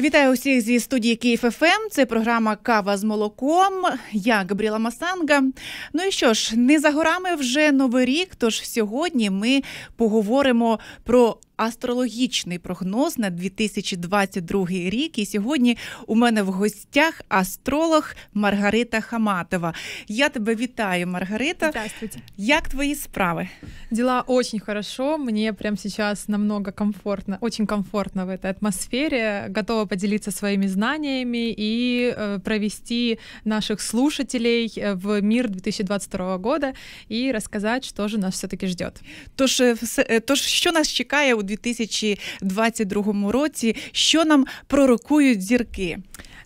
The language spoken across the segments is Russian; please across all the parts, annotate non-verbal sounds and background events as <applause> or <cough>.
Вітаю усіх зі студії Київ ФМ. Ем. Це програма Кава з молоком. Я Габріла Масанга. Ну і що ж, не за горами вже новий рік. Тож сьогодні ми поговоримо про астрологічний прогноз на 2022 рік. І сьогодні у мене в гостях астролог Маргарита Хаматова. Я тебе вітаю, Маргарита. Здравствуйте. Як твої справи? Дела очень хорошо. Мне прямо сейчас намного комфортно, очень комфортно в этой атмосфере. Готова поделиться своими знаниями и э, провести наших слушателей э, в мир 2022 года и рассказать, что же нас все-таки ждет. Тож, э, тож, що нас чекає у у 2022 році, що нам пророкують зірки?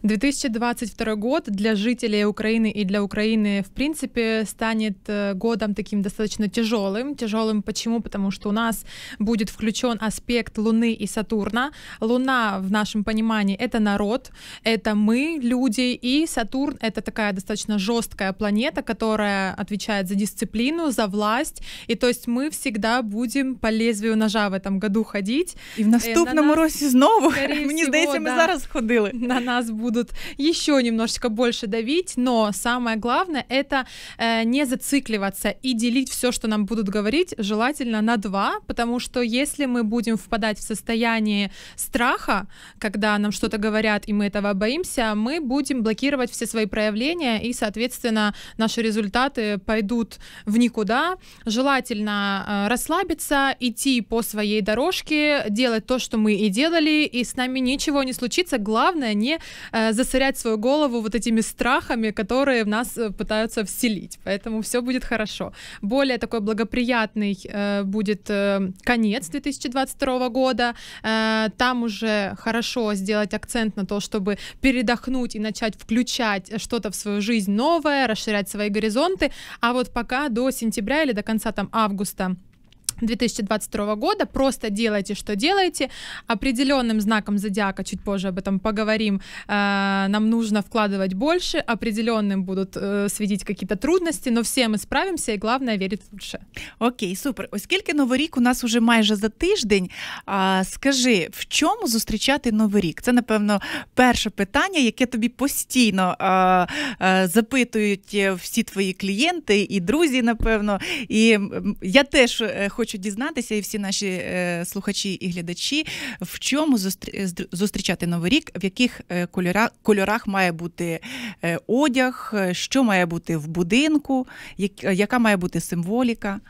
2022 год для жителей Украины и для Украины, в принципе, станет э, годом таким достаточно тяжелым. Тяжелым почему? Потому что у нас будет включен аспект Луны и Сатурна. Луна, в нашем понимании, это народ, это мы, люди, и Сатурн — это такая достаточно жесткая планета, которая отвечает за дисциплину, за власть, и то есть мы всегда будем по лезвию ножа в этом году ходить. И в наступному на э, снова. році знову, мені всего, здається, ходили. На нас будет будут еще немножечко больше давить, но самое главное это э, не зацикливаться и делить все, что нам будут говорить, желательно на два, потому что если мы будем впадать в состояние страха, когда нам что-то говорят и мы этого боимся, мы будем блокировать все свои проявления и, соответственно, наши результаты пойдут в никуда. Желательно э, расслабиться, идти по своей дорожке, делать то, что мы и делали, и с нами ничего не случится. Главное не э, Э, засорять свою голову вот этими страхами, которые в нас э, пытаются вселить. Поэтому все будет хорошо. Более такой благоприятный э, будет конец 2022 года. там уже хорошо сделать акцент на то, чтобы передохнуть и начать включать что-то в свою жизнь новое, расширять свои горизонты. А вот пока до сентября или до конца там августа 2022 года. Просто делайте, что делаете. Определенным знаком зодиака, чуть позже об этом поговорим, э, нам нужно вкладывать больше, определенным будут э, свідіть какие-то трудности, но все мы справимся, и главное верить лучше. Окей, супер. Оскільки новий рік у нас уже майже за тиждень. А, скажи, в чому зустрічати новий рік? Це напевно перше питання, яке тобі постійно а, а, запитують е, всі твої клієнти і друзі, напевно. І я теж е, хочу. хочуть дізнатися, і всі наші е, слухачі і глядачі, в чому зустрі... зустрічати новий рік, в яких кольора... кольорах має бути одяг, що має бути в будинку, як... яка має бути символіка.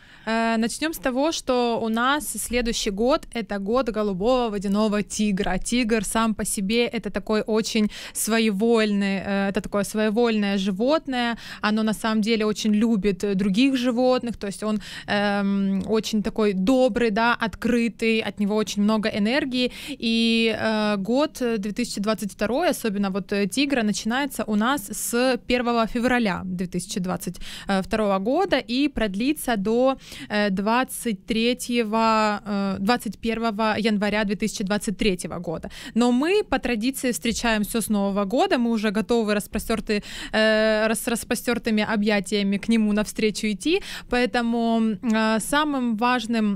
Начнем с того, что у нас следующий год — это год голубого водяного тигра. Тигр сам по себе — это такой очень своевольный, э, это такое своевольное животное. Оно на самом деле очень любит других животных, то есть он эм, очень такой добрый, да, открытый, от него очень много энергии. И э, год 2022, особенно вот э, «Тигра», начинается у нас с 1 февраля 2022 э, года и продлится до 23, э, 21 января 2023 года. Но мы по традиции встречаем все с Нового года, мы уже готовы распростерты, э, с распростертыми объятиями к нему навстречу идти, поэтому э, самым важным vazhdem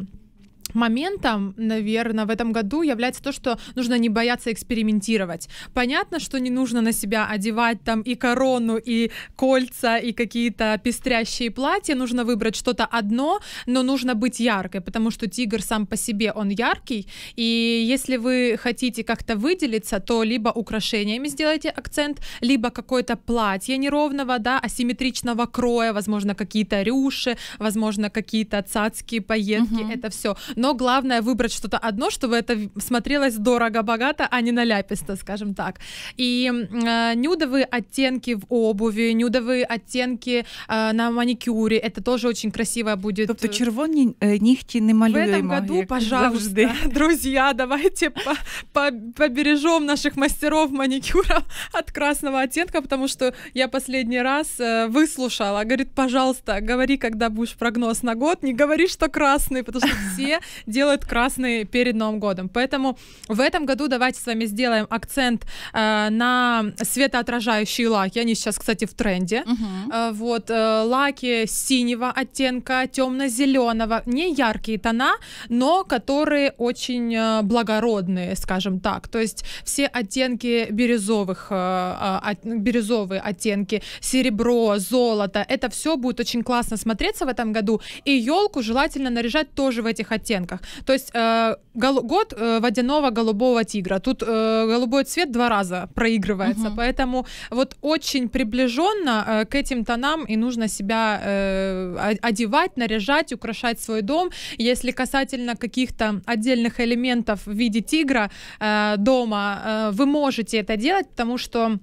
моментом, наверное, в этом году является то, что нужно не бояться экспериментировать. Понятно, что не нужно на себя одевать там и корону, и кольца, и какие-то пестрящие платья. Нужно выбрать что-то одно, но нужно быть яркой, потому что тигр сам по себе, он яркий. И если вы хотите как-то выделиться, то либо украшениями сделайте акцент, либо какое-то платье неровного, да, асимметричного кроя, возможно, какие-то рюши, возможно, какие-то цацкие поетки. угу. это все. Но но главное выбрать что-то одно, чтобы это смотрелось дорого-богато, а не наляписто, скажем так. И э, нюдовые оттенки в обуви, нюдовые оттенки э, на маникюре, это тоже очень красиво будет. То червоні е, нігті не малюємо. В этом году, пожалуйста, <laughs> друзья, давайте по по побережем наших мастеров маникюра <laughs> от красного оттенка, потому что я последний раз э, выслушала, говорит, пожалуйста, говори, когда будешь прогноз на год, не говори, что красный, потому что все делают красные перед Новым годом. Поэтому в этом году давайте с вами сделаем акцент э, на светоотражающие лаки. Они сейчас, кстати, в тренде. Угу. Э, вот э, лаки синего оттенка, темно-зеленого, не яркие тона, но которые очень э, благородные, скажем так. То есть все оттенки бирюзовых, э, а, от, бирюзовые оттенки, серебро, золото, это все будет очень классно смотреться в этом году. И елку желательно наряжать тоже в этих оттенках оттенках. То есть э, гол- год э, водяного голубого тигра. Тут э, голубой цвет два раза проигрывается, угу. поэтому вот очень приближенно э, к этим тонам и нужно себя э, одевать, наряжать, украшать свой дом. Если касательно каких-то отдельных элементов в виде тигра э, дома, э, вы можете это делать, потому что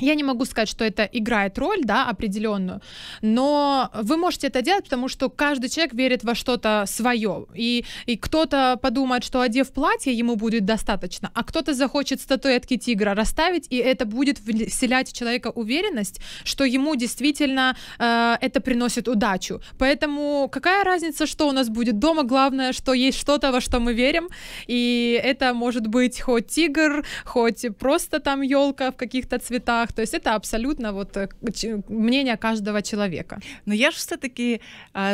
я не могу сказать, что это играет роль, да, определенную, но вы можете это делать, потому что каждый человек верит во что-то свое. И, и кто-то подумает, что одев платье, ему будет достаточно, а кто-то захочет статуэтки тигра расставить, и это будет вселять в человека уверенность, что ему действительно э, это приносит удачу. Поэтому какая разница, что у нас будет дома, главное, что есть что-то, во что мы верим, и это может быть хоть тигр, хоть просто там елка в каких-то цветах, местах. То есть это абсолютно вот э, мнення кожного человека. Ну я ж все таки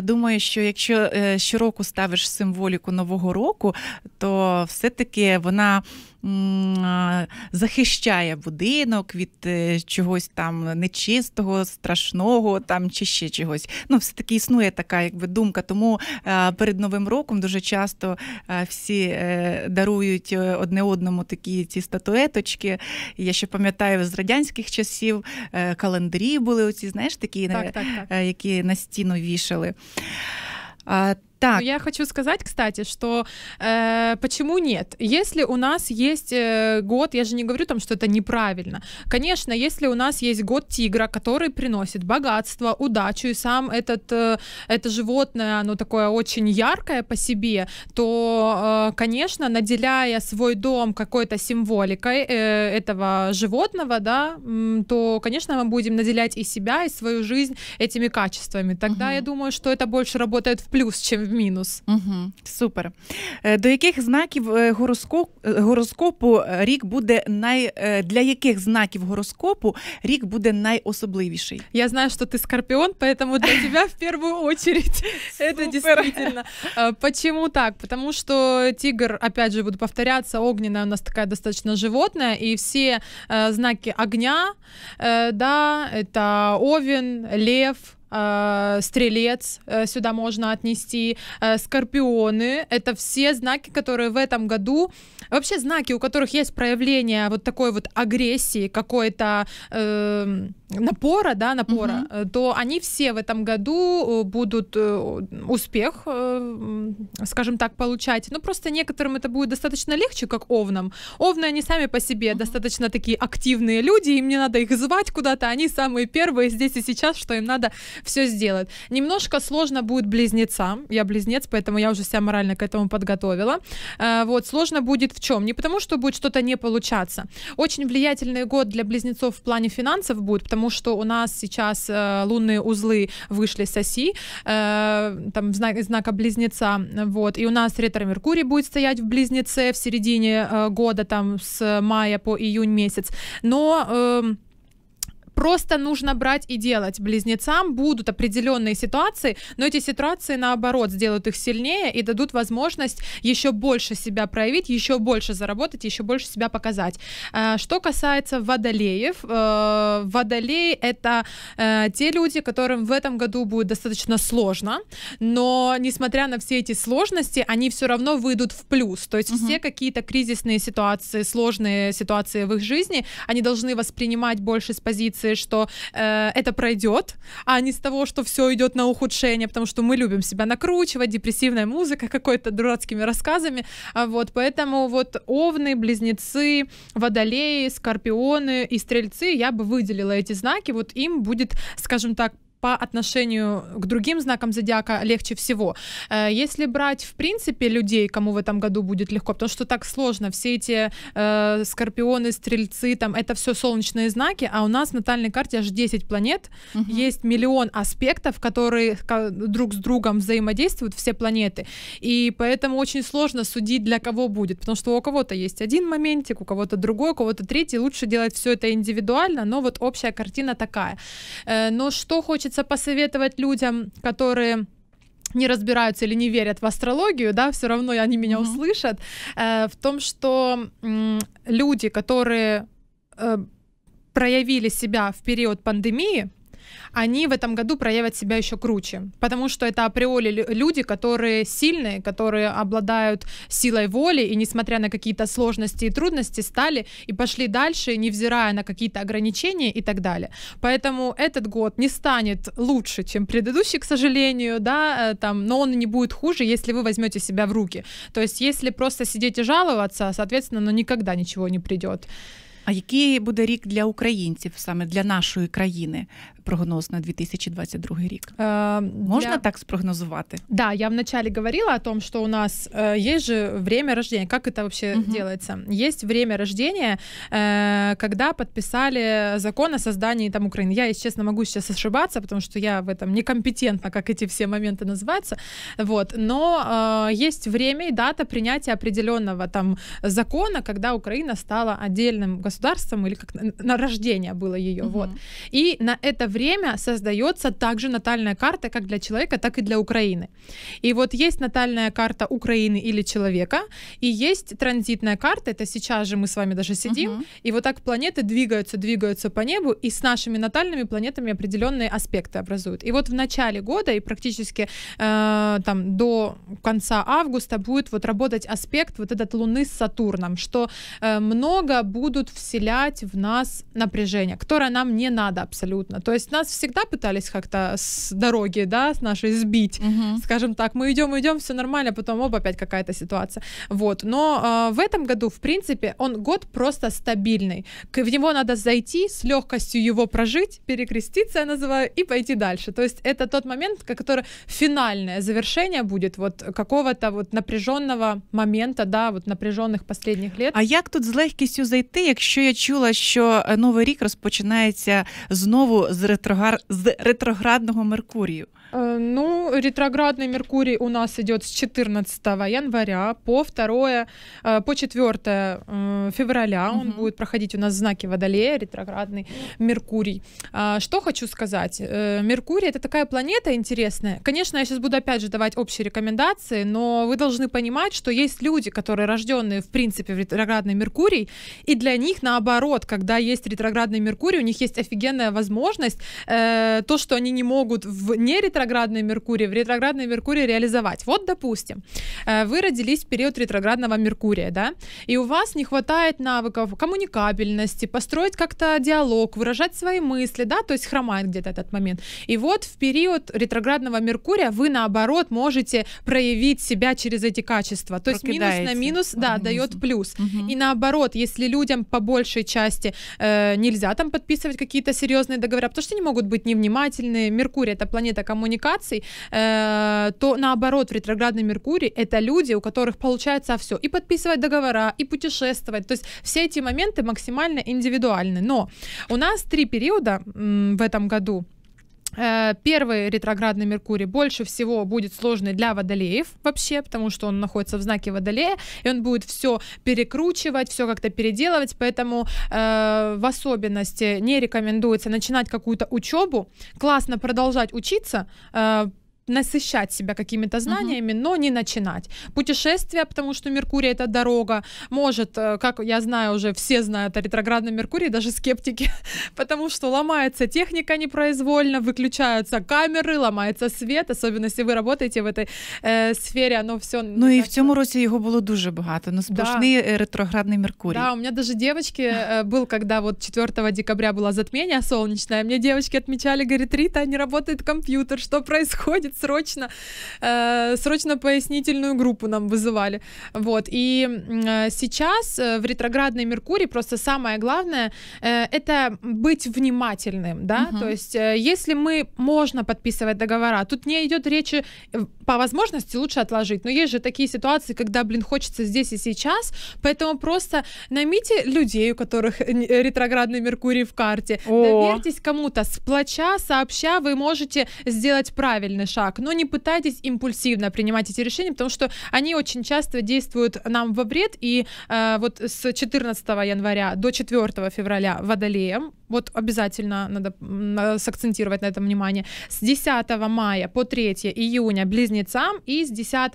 думаю, що якщо е, щороку ставиш символіку нового року, то все таки вона захищає будинок від е, чогось там нечистого, страшного там чи ще чогось. Ну, все таки існує така, якби думка. Тому е, перед новим роком дуже часто е, всі дарують одне одному такі ці статуеточки. Я ще пам'ятаю з радянських часів календарі були оці, знаєш, такі, так, так, так. які на стіну вішали. Так. Ну, я хочу сказать, кстати, что э, почему нет? Если у нас есть э, год, я же не говорю там, что это неправильно. Конечно, если у нас есть год тигра, который приносит богатство, удачу, и сам этот, э, это животное, оно такое очень яркое по себе, то, э, конечно, наделяя свой дом какой-то символикой э, этого животного, да, то, конечно, мы будем наделять и себя, и свою жизнь этими качествами. Тогда угу. я думаю, что это больше работает в плюс, чем в мінус. Угу. Супер. До яких знаків гороскоп, гороскопу рік буде най для яких знаків гороскопу рік буде найособливіший? Я знаю, що ти скорпіон, тому для <laughs> тебе в першу очередь це <laughs> дійсно. А, почему так? Потому что тигр, опять же, буду повторяться, огненная у нас такая достаточно животное, и все э, знаки огня, э, да, это овен, лев, Э, стрелец э, сюда можно отнести, э, скорпионы. Это все знаки, которые в этом году, вообще знаки, у которых есть проявление вот такой вот агрессии, какой-то... Э, напора, да, напора, угу. то они все в этом году э, будут э, успех, скажем так, получать. Ну, просто некоторым это будет достаточно легче, как овнам. Овны, они сами по себе угу. достаточно такие активные люди, им не надо их звать куда-то, они самые первые здесь и сейчас, что им надо все сделать. Немножко сложно будет близнецам, я близнец, поэтому я уже себя морально к этому подготовила. Вот, сложно будет в чем? Не потому, что будет что-то не получаться. Очень влиятельный год для близнецов в плане финансов будет, потому потому что у нас сейчас э, лунные узлы вышли с оси, э, там знак, знака близнеца, вот, и у нас ретро-меркурий будет стоять в близнеце в середине э, года, там с мая по июнь месяц, но... Э, Просто нужно брать и делать. Близнецам будут определенные ситуации, но эти ситуации, наоборот, сделают их сильнее и дадут возможность еще больше себя проявить, еще больше заработать, еще больше себя показать. Э, что касается водолеев, э, водолеи — это э, те люди, которым в этом году будет достаточно сложно, но несмотря на все эти сложности, они все равно выйдут в плюс. То есть угу. все какие-то кризисные ситуации, сложные ситуации в их жизни, они должны воспринимать больше с позиции позиции, что э, это пройдет, а не с того, что все идет на ухудшение, потому что мы любим себя накручивать, депрессивная музыка какой-то дурацкими рассказами, а вот, поэтому вот овны, близнецы, водолеи, скорпионы и стрельцы, я бы выделила эти знаки, вот им будет, скажем так, по отношению к другим знакам зодиака легче всего. Э, если брать, в принципе, людей, кому в этом году будет легко, потому что так сложно, все эти э, скорпионы, стрельцы, там, это все солнечные знаки, а у нас в натальной карте аж 10 планет, угу. есть миллион аспектов, которые друг с другом взаимодействуют, все планеты, и поэтому очень сложно судить, для кого будет, потому что у кого-то есть один моментик, у кого-то другой, у кого-то третий, лучше делать все это индивидуально, но вот общая картина такая. Э, но что хочется хочется посоветовать людям, которые не разбираются или не верят в астрологию, да, все равно они меня mm-hmm. услышат, э, в том, что э, люди, которые э, проявили себя в период пандемии, они в этом году проявят себя еще круче, потому что это априори люди, которые сильные, которые обладают силой воли и, несмотря на какие-то сложности и трудности, стали и пошли дальше, невзирая на какие-то ограничения и так далее. Поэтому этот год не станет лучше, чем предыдущий, к сожалению, да, э, там, но он не будет хуже, если вы возьмете себя в руки. То есть, если просто сидеть и жаловаться, соответственно, ну никогда ничего не придет. А який буде рік для українців, саме для нашої країни? прогноз на 2022 рік? Э, Можно я... так спрогнозувати? Да, я вначале говорила о том, что у нас э, есть же время рождения. Как это вообще угу. делается? Есть время рождения, э, когда подписали закон о создании там Украины. Я, если честно, могу сейчас ошибаться, потому что я в этом некомпетентна, как эти все моменты называются. Вот. Но э, есть время и дата принятия определенного там закона, когда Украина стала отдельным государством или как на, на рождение было ее. Угу. Вот. И на это время создается также натальная карта как для человека, так и для Украины. И вот есть натальная карта Украины или человека, и есть транзитная карта, это сейчас же мы с вами даже сидим, угу. и вот так планеты двигаются, двигаются по небу, и с нашими натальными планетами определенные аспекты образуют. И вот в начале года и практически э, там до конца августа будет вот работать аспект вот этот Луны с Сатурном, что э, много будут вселять в нас напряжение, которое нам не надо абсолютно. То есть есть нас всегда пытались как-то с дороги, да, с нашей сбить, угу. скажем так. Мы идем, идем, все нормально, потом оба опять какая-то ситуация. Вот. Но э, в этом году, в принципе, он год просто стабильный. К, в него надо зайти, с легкостью его прожить, перекреститься, я называю, и пойти дальше. То есть это тот момент, который финальное завершение будет вот какого-то вот напряженного момента, да, вот напряженных последних лет. А як тут з легкістю зайти, якщо я чула, що э, новий рік розпочинається знову з ретрогар... з ретроградного Меркурию? Ну, ретроградный Меркурий у нас идет с 14 января по 2, по 4 февраля. Угу. Он будет проходить у нас в знаке Водолея, ретроградный Меркурий. А, что хочу сказать? Э, Меркурий — это такая планета интересная. Конечно, я сейчас буду опять же давать общие рекомендации, но вы должны понимать, что есть люди, которые рожденные, в принципе, в ретроградный Меркурий, и для них, наоборот, когда есть ретроградный Меркурий, у них есть офигенная возможность э, то, что они не могут в неретроградной Меркурии, в ретроградной Меркурии реализовать. Вот, допустим, э, вы родились в период ретроградного Меркурия, да, и у вас не хватает навыков коммуникабельности, построить как-то диалог, выражать свои мысли, да, то есть хромает где-то этот момент. И вот в период ретроградного Меркурия вы, наоборот, можете проявить себя через эти качества. То есть Прокидаете. минус на минус, да, Организм. дает плюс. Угу. И наоборот, если людям по большей части э, нельзя там подписывать какие-то серьезные договора, потому что не могут быть невнимательны, Меркурий это планета коммуникаций, э, то наоборот в ретроградном Меркурии это люди, у которых получается все, и подписывать договора, и путешествовать, то есть все эти моменты максимально индивидуальны. Но у нас три периода м, в этом году Э, первый ретроградный Меркурий больше всего будет сложный для водолеев вообще, потому что он находится в знаке водолея, и он будет все перекручивать, все как-то переделывать, поэтому э, в особенности не рекомендуется начинать какую-то учебу, классно продолжать учиться, э, насыщать себя какими-то знаниями, uh-huh. но не начинать. Путешествия, потому что Меркурий это дорога, может, э, как я знаю уже, все знают о ретроградном Меркурии, даже скептики, <laughs> потому что ломается техника непроизвольно, выключаются камеры, ломается свет, особенно если вы работаете в этой э, сфері, оно все ну и в цьому році его было дуже багато. Ну сплошний да. ретроградний Меркурій. Да, у меня даже девочки э, был, когда вот 4 декабря было затмение солнечное, мне девочки отмечали, говорит, Рита, не работает компьютер, что происходит? срочно, э, срочно пояснительную группу нам вызывали. Вот. И э, сейчас э, в ретроградной Меркурии просто самое главное э, это быть внимательным, да, угу. то есть э, если мы можно подписывать договора, тут не идет речи э, по возможности лучше отложить, но есть же такие ситуации, когда, блин, хочется здесь и сейчас, поэтому просто наймите людей, у которых э, э, ретроградный Меркурий в карте, О. доверьтесь кому-то, сплоча, сообща вы можете сделать правильный шаг, шаг, но не пытайтесь импульсивно принимать эти решения, потому что они очень часто действуют нам во вред, и э, вот с 14 января до 4 февраля водолеем, вот обязательно надо, надо сакцентировать на этом внимание, с 10 мая по 3 июня близнецам и с 10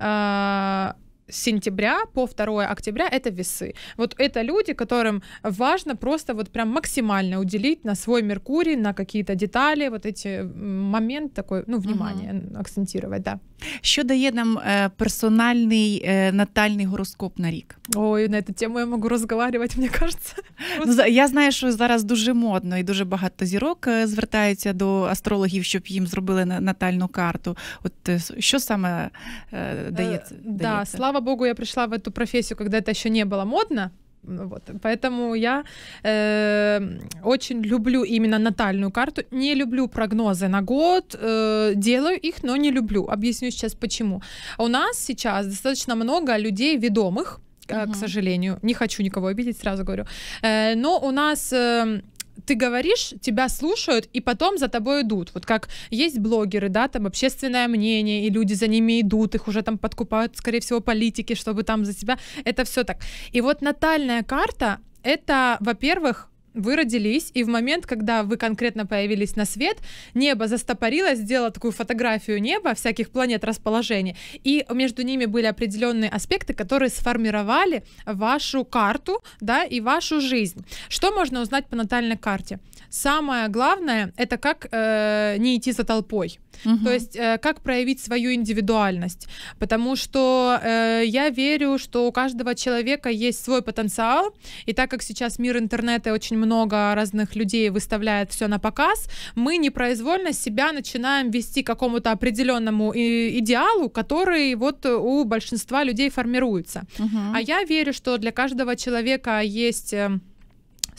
э, сентября по 2 октября это весы. Вот это люди, которым важно просто вот прям максимально уделить на свой Меркурий, на какие-то детали вот эти момент такой, ну, внимание угу. акцентувати, да. Що дає нам е, персональний е, натальний гороскоп на рік? Ой, на эту тему я могу разговаривать мне кажется Ну, я знаю, что зараз дуже модно и дуже багато зірок звертаються до астрологів, щоб їм зробили натальну карту. От що саме е, дається? Е, да, слава слава богу, я пришла в эту профессию, когда это еще не было модно. Ну вот. Поэтому я э, очень люблю именно натальную карту. Не люблю прогнозы на год, э, делаю их, но не люблю. Объясню сейчас почему. У нас сейчас достаточно много людей ведомых, угу. к сожалению. Не хочу никого обидеть, сразу говорю. Э, но у нас э, ты говоришь, тебя слушают, и потом за тобой идут. Вот как есть блогеры, да, там общественное мнение, и люди за ними идут, их уже там подкупают, скорее всего, политики, чтобы там за тебя, Это все так. И вот натальная карта это, во-первых, вы родились, и в момент, когда вы конкретно появились на свет, небо застопорилось, сделало такую фотографию неба, всяких планет расположений, и между ними были определенные аспекты, которые сформировали вашу карту, да, и вашу жизнь. Что можно узнать по натальной карте? Самое главное — это как э, не идти за толпой, угу. то есть э, как проявить свою индивидуальность, потому что э, я верю, что у каждого человека есть свой потенциал, и так как сейчас мир интернета очень много разных людей выставляет все на показ, мы непроизвольно себя начинаем вести к какому-то определенному идеалу, который вот у большинства людей формируется. Угу. А я верю, что для каждого человека есть эм,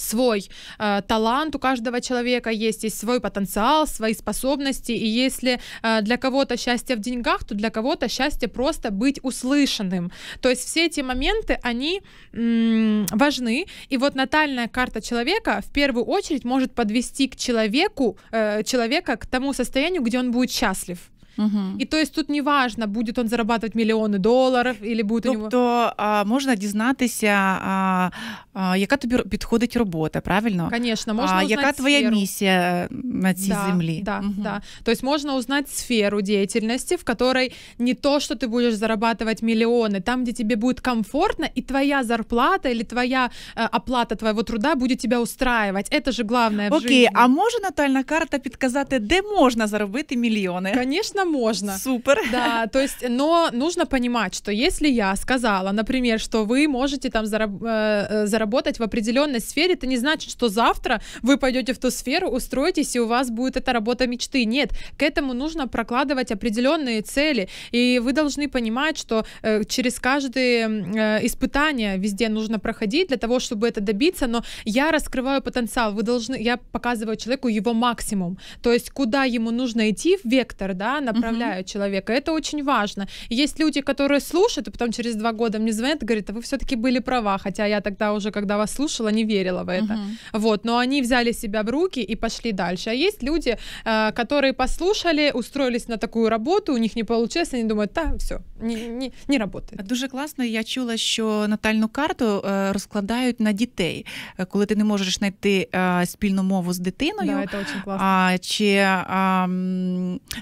свой э, талант у каждого человека, есть, есть свой потенциал, свои способности, и если э, для кого-то счастье в деньгах, то для кого-то счастье просто быть услышанным. То есть все эти моменты, они м- важны, и вот натальная карта человека в первую очередь может подвести к человеку, э, человека к тому состоянию, где он будет счастлив. Угу. І то есть тут не важно, будет он зарабатывать мільйони доларів, или будет тобто, у нього... Ну, тобто а, можна дізнатися, а, а, яка тобі підходить робота, правильно? Звісно, можна а, яка твоя сферу. місія на цій да, землі? Да, угу. да. То есть можно узнать сферу деятельности, в которой не то, что ты будешь зарабатывать миллионы, там, где тебе будет комфортно, и твоя зарплата или твоя э, оплата твоего труда будет тебя устраивать. Это же главное в Окей, а може натальна карта підказати, де можна заробити мільйони? Конечно, конечно, можно. Супер. <laughs> Да, то есть, но нужно понимать, что если я сказала, например, что вы можете там зараб- э, э, заработать в определенной сфере, это не значит, что завтра вы пойдете в ту сферу, устроитесь, и у вас будет эта работа мечты. Нет, к этому нужно прокладывать определенные цели, и вы должны понимать, что э, через каждое э, испытание везде нужно проходить для того, чтобы это добиться, но я раскрываю потенциал, вы должны, я показываю человеку его максимум, то есть куда ему нужно идти в вектор, да, на направляют uh-huh. человека. Это очень важно. Есть люди, которые слушают, и потом через два года мне звонят и говорят, а вы все-таки были права, хотя я тогда уже, когда вас слушала, не верила в это. Uh-huh. Вот, но они взяли себя в руки и пошли дальше. А есть люди, э, которые послушали, устроились на такую работу, у них не получилось, они думают, да, все, не, не, не работает. А дуже классно, Я чула, что натальну карту розкладають на детей, когда ты не можеш знайти спільну мову с дитиною, да, это очень классно, а чи а,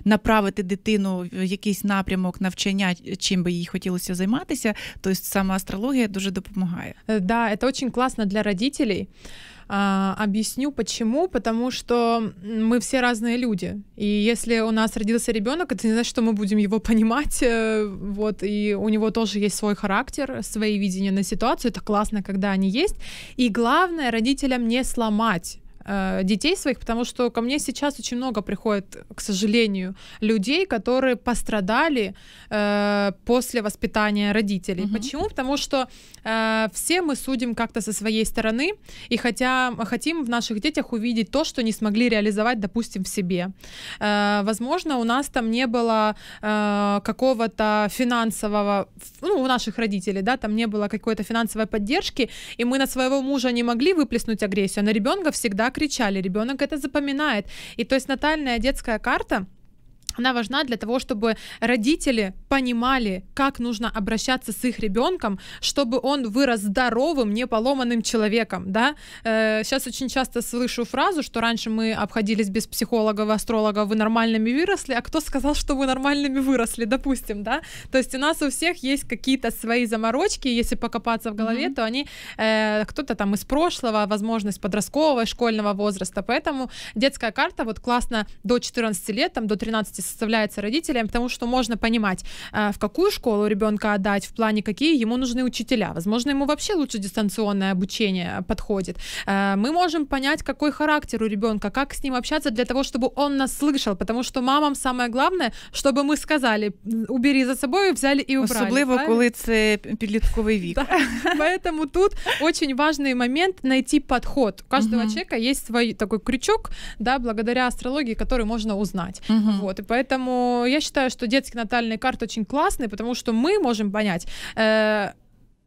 направити направити дитину в якийсь напрямок навчання, чем бы ей хотелось заниматься, то есть сама астрология дуже допомагає. Э, да, это очень классно для родителей. А, объясню почему, потому что мы все разные люди, и если у нас родился ребенок, это не значит, что мы будем его понимать, э, вот, и у него тоже есть свой характер, свои видения на ситуацию, это классно, когда они есть, и главное родителям не сломать э, детей своих, потому что ко мне сейчас очень много приходит, к сожалению, людей, которые пострадали э, после воспитания родителей. Угу. Почему? Потому что э, все мы судим как-то со своей стороны и хотя хотим в наших детях увидеть то, что не смогли реализовать, допустим, в себе. Э, возможно, у нас там не было э, какого-то финансового, ну, у наших родителей, да, там не было какой-то финансовой поддержки, и мы на своего мужа не могли выплеснуть агрессию, а на ребенка всегда кричали, ребенок это запоминает. И то есть натальная детская карта, она важна для того, чтобы родители понимали, как нужно обращаться с их ребенком, чтобы он вырос здоровым, не поломанным человеком, да. сейчас э, очень часто слышу фразу, что раньше мы обходились без психологов, астрологов, вы нормальными выросли, а кто сказал, что вы нормальными выросли, допустим, да. То есть у нас у всех есть какие-то свои заморочки, если покопаться в голове, mm-hmm. то они э, кто-то там из прошлого, возможность подросткового, школьного возраста, поэтому детская карта вот классно до 14 лет, там до 13 ответственности составляется родителям, потому что можно понимать, э, в какую школу ребенка отдать, в плане какие ему нужны учителя. Возможно, ему вообще лучше дистанционное обучение подходит. Э, мы можем понять, какой характер у ребенка, как с ним общаться для того, чтобы он нас слышал, потому что мамам самое главное, чтобы мы сказали, убери за собой, взяли и убрали. Особливо, когда это перелетковый век. Поэтому тут очень важный момент найти подход. У каждого человека есть свой такой крючок, да, благодаря астрологии, который можно узнать. Вот. И Поэтому я считаю, что детский натальный карт очень классный, потому что мы можем понять... Э,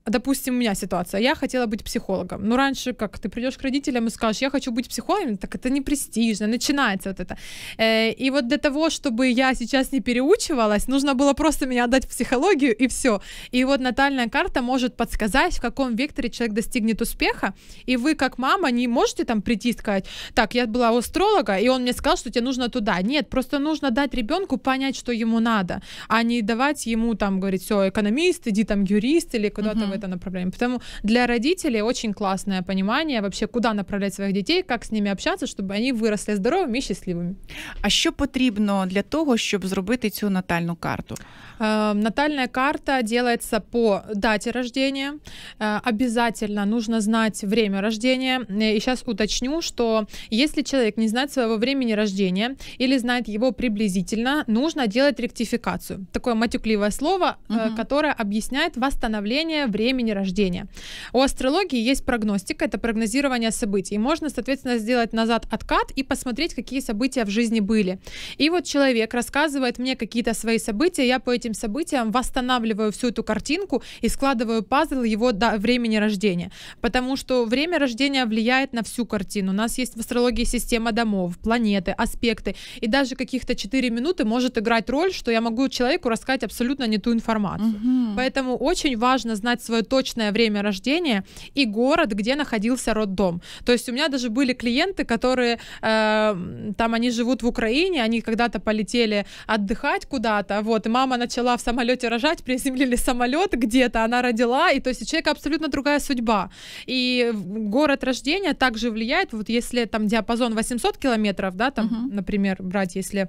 допустим, у меня ситуация, я хотела быть психологом. Но раньше, как ты придешь к родителям и скажешь, я хочу быть психологом, так это не престижно, начинается вот это. Э, и вот для того, чтобы я сейчас не переучивалась, нужно было просто меня отдать в психологию и все. И вот натальная карта может подсказать, в каком векторе человек достигнет успеха. И вы, как мама, не можете там прийти и сказать, так, я была у астролога, и он мне сказал, что тебе нужно туда. Нет, просто нужно дать ребенку понять, что ему надо, а не давать ему там, говорить, все, экономист, иди там юрист или куда-то угу в этом направлении. Поэтому для родителей очень классное понимание вообще, куда направлять своих детей, как с ними общаться, чтобы они выросли здоровыми, і щасливими. А что потребно для того, чтобы сделать эту натальную карту? Э, натальная карта делается по дате рождения. Э, обязательно нужно знать время рождения. Э, и сейчас уточню, что если человек не знает своего времени рождения или знает его приблизительно, нужно делать ректификацию. Такое матюкливое слово, угу. которое объясняет восстановление времени времени рождения. У астрологии есть прогностика, это прогнозирование событий. И можно, соответственно, сделать назад откат и посмотреть, какие события в жизни были. И вот человек рассказывает мне какие-то свои события, я по этим событиям восстанавливаю всю эту картинку и складываю пазл его до времени рождения. Потому что время рождения влияет на всю картину. У нас есть в астрологии система домов, планеты, аспекты. И даже каких-то 4 минуты может играть роль, что я могу человеку рассказать абсолютно не ту информацию. Угу. Поэтому очень важно знать свой свое точное время рождения и город, где находился роддом. То есть у меня даже были клиенты, которые э, там они живут в Украине, они когда-то полетели отдыхать куда-то, вот, и мама начала в самолете рожать, <laughs> приземлили самолет где-то, она родила, и то есть у человека абсолютно другая судьба. И город рождения также влияет, вот если там диапазон 800 километров, да, там, uh-huh. например, брать, если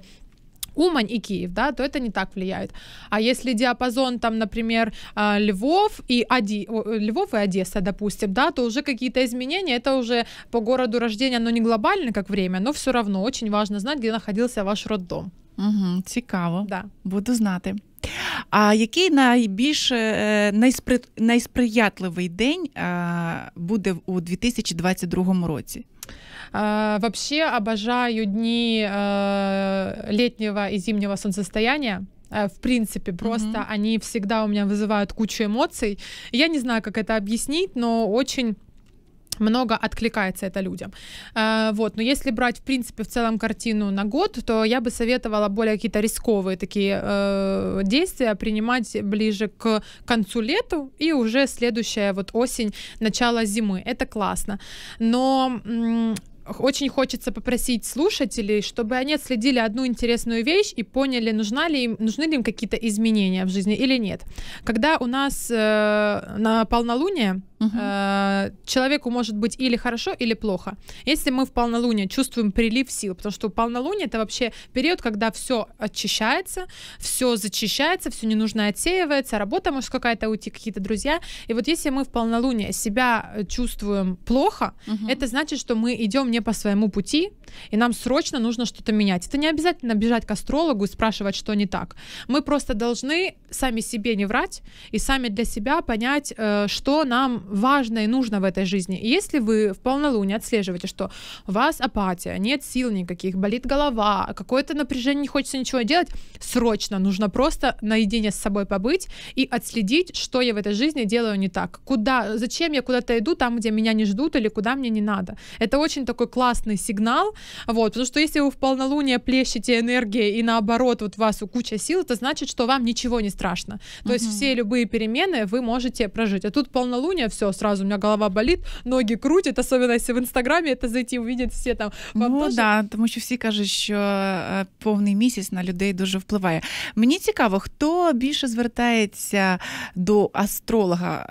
Умань и Киев, да, то это не так влияет. А если диапазон там, например, а, Львов и, Оди... Э, Львов и Одесса, допустим, да, то уже какие-то изменения, это уже по городу рождения, но не глобально, как время, но все равно очень важно знать, где находился ваш роддом. Угу, цікаво. Да. Буду знати. А який найбільш найспри... найсприятливий день буде у 2022 році? А, вообще обожаю дни а, летнего и зимнего солнцестояния а, в принципе, просто mm-hmm. они всегда у меня вызывают кучу эмоций. Я не знаю, как это объяснить, но очень много откликается это людям. А, вот. Но если брать, в принципе, в целом картину на год, то я бы советовала более какие-то рисковые такие э, действия принимать ближе к концу лету и уже следующая вот осень, начало зимы. Это классно. Но очень хочется попросить слушателей, чтобы они отследили одну интересную вещь и поняли, нужна ли им, нужны ли им какие-то изменения в жизни или нет. Когда у нас э, на полнолуние угу. э, человеку может быть или хорошо, или плохо. Если мы в полнолуние чувствуем прилив сил, потому что полнолуние это вообще период, когда все очищается, все зачищается, все ненужное отсеивается, работа может какая-то уйти, какие-то друзья. И вот если мы в полнолуние себя э, чувствуем плохо, угу. это значит, что мы идем мне по своему пути, и нам срочно нужно что-то менять. Это не обязательно бежать к астрологу и спрашивать, что не так. Мы просто должны сами себе не врать и сами для себя понять, э, что нам важно и нужно в этой жизни. И если вы в полнолуние отслеживаете, что у вас апатия, нет сил никаких, болит голова, какое-то напряжение, не хочется ничего делать, срочно нужно просто наедине с собой побыть и отследить, что я в этой жизни делаю не так. Куда, зачем я куда-то иду, там, где меня не ждут или куда мне не надо. Это очень такой классный сигнал, вот, потому что если вы в полнолуние плещете энергией и наоборот вот у вас у куча сил, это значит, что вам ничего не страшно, то uh-huh. есть все любые перемены вы можете прожить, а тут полнолуние, все, сразу у меня голова болит, ноги крутят, особенно если в Инстаграме это зайти увидеть все там. Вам ну тоже... да, тому що всі кажуть, що э, повний місяць на людей дуже впливає. Мені цікаво, хто більше звертається до астролога,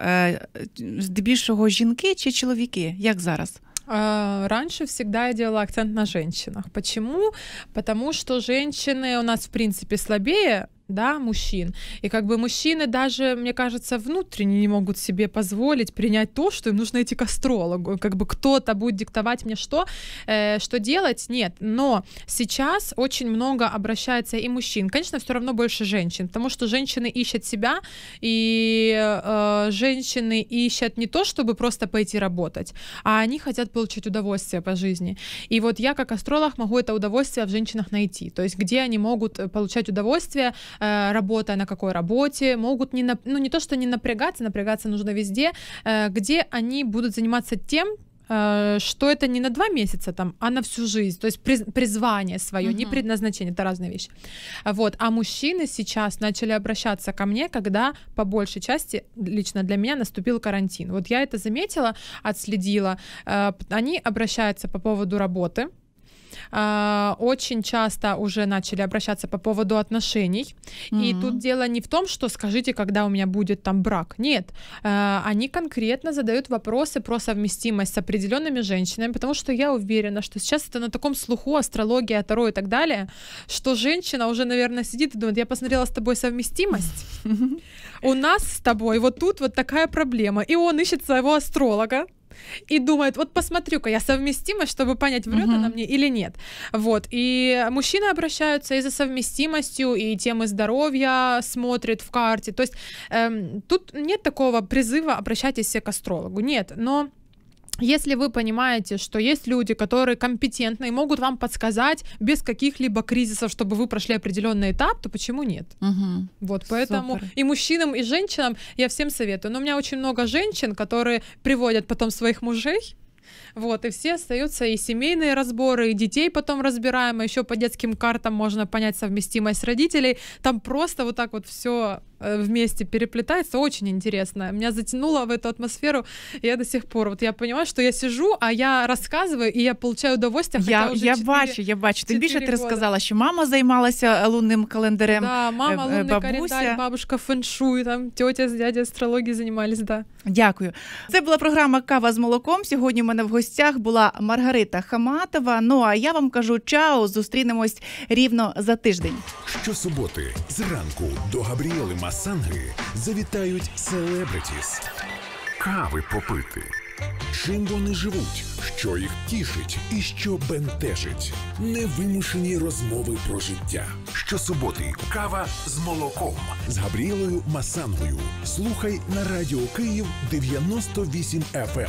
здебільшого жінки чи чоловіки, як зараз? А, раньше всегда я делала акцент на женщинах. Почему? Потому что женщины у нас, в принципе, слабее да, мужчин. И как бы мужчины даже, мне кажется, внутренне не могут себе позволить принять то, что им нужно идти к астрологу. Как бы кто-то будет диктовать мне что, э, что делать, нет. Но сейчас очень много обращается и мужчин. Конечно, все равно больше женщин, потому что женщины ищут себя, и э, женщины ищут не то, чтобы просто пойти работать, а они хотят получить удовольствие по жизни. И вот я как астролог могу это удовольствие в женщинах найти. То есть где они могут получать удовольствие Э, работа на какой работе, могут не, нап... ну, не то, что не напрягаться, напрягаться нужно везде, э, где они будут заниматься тем, э, что это не на два месяца там, а на всю жизнь, то есть призвание свое, uh-huh. не предназначение, это разные вещи. Вот, а мужчины сейчас начали обращаться ко мне, когда по большей части лично для меня наступил карантин. Вот я это заметила, отследила. Они обращаются по поводу работы, э, очень часто уже начали обращаться по поводу отношений. Mm-hmm. И тут дело не в том, что скажите, когда у меня будет там брак. Нет, э, они конкретно задают вопросы про совместимость с определенными женщинами, потому что я уверена, что сейчас это на таком слуху астрология, таро и так далее, что женщина уже, наверное, сидит и думает, я посмотрела с тобой совместимость. <laughs> У нас с тобой вот тут вот такая проблема. И он ищет своего астролога, и думает, вот посмотрю-ка я совместима, чтобы понять, врет угу. она мне или нет. Вот, и мужчины обращаются и за совместимостью, и темы здоровья смотрят в карте. То есть эм, тут нет такого призыва обращайтесь к астрологу, нет, но если вы понимаете, что есть люди, которые компетентны и могут вам подсказать без каких-либо кризисов, чтобы вы прошли определенный этап, то почему нет? Угу. Вот, поэтому Супер. и мужчинам, и женщинам я всем советую. Но у меня очень много женщин, которые приводят потом своих мужей вот, и все остаются и семейные разборы, и детей потом разбираем, а еще по детским картам можно понять совместимость родителей. Там просто вот так вот все э, вместе переплетается, очень интересно. Меня затянуло в эту атмосферу, и я до сих пор, вот я понимаю, что я сижу, а я рассказываю, и я получаю удовольствие, я, хотя уже Я 4, бачу, я бачу. ты більше ты рассказала что мама занималась э, лунным календарем, да, мама, э, лунный бабуся. календарь, бабушка фэншуй там тетя с дядей астрології занимались да. Дякую. это была программа «Кава з молоком». Сьогодні в мене в гості гостях була Маргарита Хаматова. Ну а я вам кажу, чао, зустрінемось рівно за тиждень. Щосуботи зранку до Габріели Масанги завітають селебритіс кави попити. Чим вони живуть, що їх тішить і що бентежить, невимушені розмови про життя. Щосуботи кава з молоком з Габріелою Масангою. Слухай на радіо Київ 98 FM.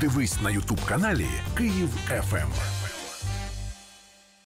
Дивись на Ютуб каналі Київ ФМ.